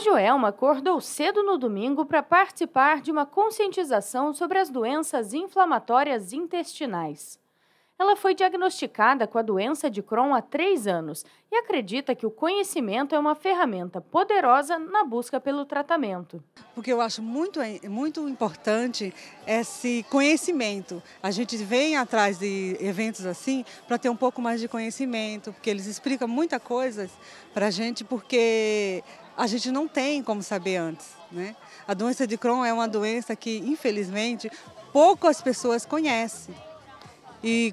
Joelma acordou cedo no domingo para participar de uma conscientização sobre as doenças inflamatórias intestinais. Ela foi diagnosticada com a doença de Crohn há três anos e acredita que o conhecimento é uma ferramenta poderosa na busca pelo tratamento. Porque eu acho muito, é, muito importante esse conhecimento. A gente vem atrás de eventos assim para ter um pouco mais de conhecimento, porque eles explicam muita coisa para a gente, porque a gente não tem como saber antes. Né? A doença de Crohn é uma doença que, infelizmente, poucas pessoas conhecem. E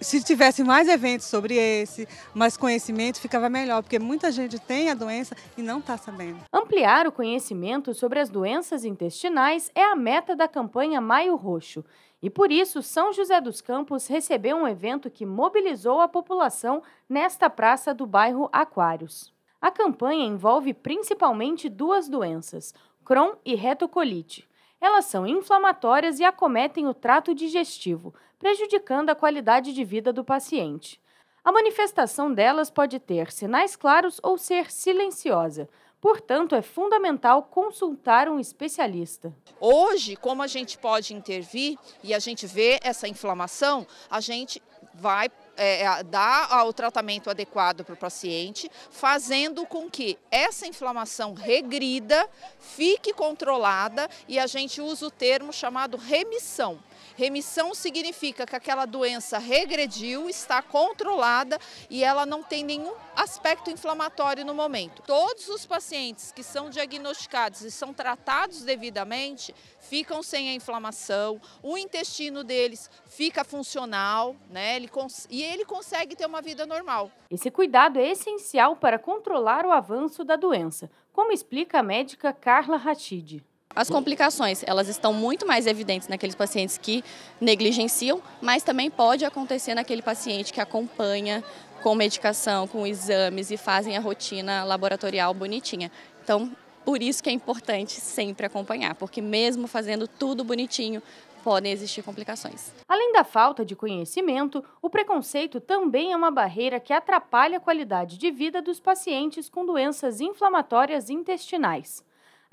se tivesse mais eventos sobre esse, mais conhecimento, ficava melhor, porque muita gente tem a doença e não está sabendo. Ampliar o conhecimento sobre as doenças intestinais é a meta da campanha Maio Roxo. E por isso, São José dos Campos recebeu um evento que mobilizou a população nesta praça do bairro Aquários. A campanha envolve principalmente duas doenças, Crohn e retocolite. Elas são inflamatórias e acometem o trato digestivo, prejudicando a qualidade de vida do paciente. A manifestação delas pode ter sinais claros ou ser silenciosa. Portanto, é fundamental consultar um especialista. Hoje, como a gente pode intervir e a gente vê essa inflamação, a gente vai é, é dar o tratamento adequado para o paciente, fazendo com que essa inflamação regrida, fique controlada e a gente usa o termo chamado remissão. Remissão significa que aquela doença regrediu, está controlada e ela não tem nenhum aspecto inflamatório no momento. Todos os pacientes que são diagnosticados e são tratados devidamente ficam sem a inflamação, o intestino deles fica funcional, né? Ele e ele consegue ter uma vida normal. Esse cuidado é essencial para controlar o avanço da doença, como explica a médica Carla Rachid. As complicações, elas estão muito mais evidentes naqueles pacientes que negligenciam, mas também pode acontecer naquele paciente que acompanha com medicação, com exames e fazem a rotina laboratorial bonitinha. Então, por isso que é importante sempre acompanhar, porque mesmo fazendo tudo bonitinho, podem existir complicações. Além da falta de conhecimento, o preconceito também é uma barreira que atrapalha a qualidade de vida dos pacientes com doenças inflamatórias intestinais.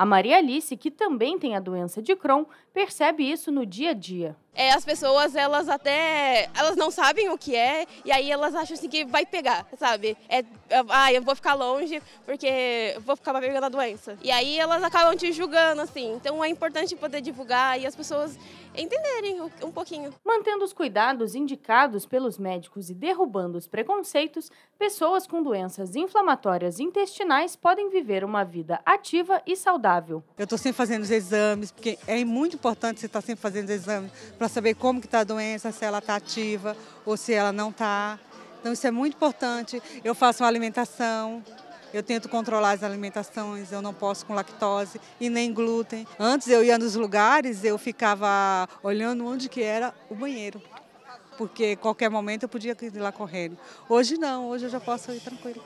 A Maria Alice, que também tem a doença de Crohn, percebe isso no dia a dia. É, as pessoas, elas até, elas não sabem o que é e aí elas acham assim que vai pegar, sabe? É, ah, eu vou ficar longe porque vou ficar pegando a doença. E aí elas acabam te julgando, assim. Então é importante poder divulgar e as pessoas entenderem um pouquinho. Mantendo os cuidados indicados pelos médicos e derrubando os preconceitos, pessoas com doenças inflamatórias intestinais podem viver uma vida ativa e saudável saudável. Eu estou sempre fazendo os exames, porque é muito importante você estar tá sempre fazendo os exames para saber como que está a doença, se ela está ativa ou se ela não está. Então isso é muito importante. Eu faço a alimentação, eu tento controlar as alimentações, eu não posso com lactose e nem glúten. Antes eu ia nos lugares, eu ficava olhando onde que era o banheiro, porque qualquer momento eu podia ir lá correndo. Hoje não, hoje eu já posso ir tranquilo.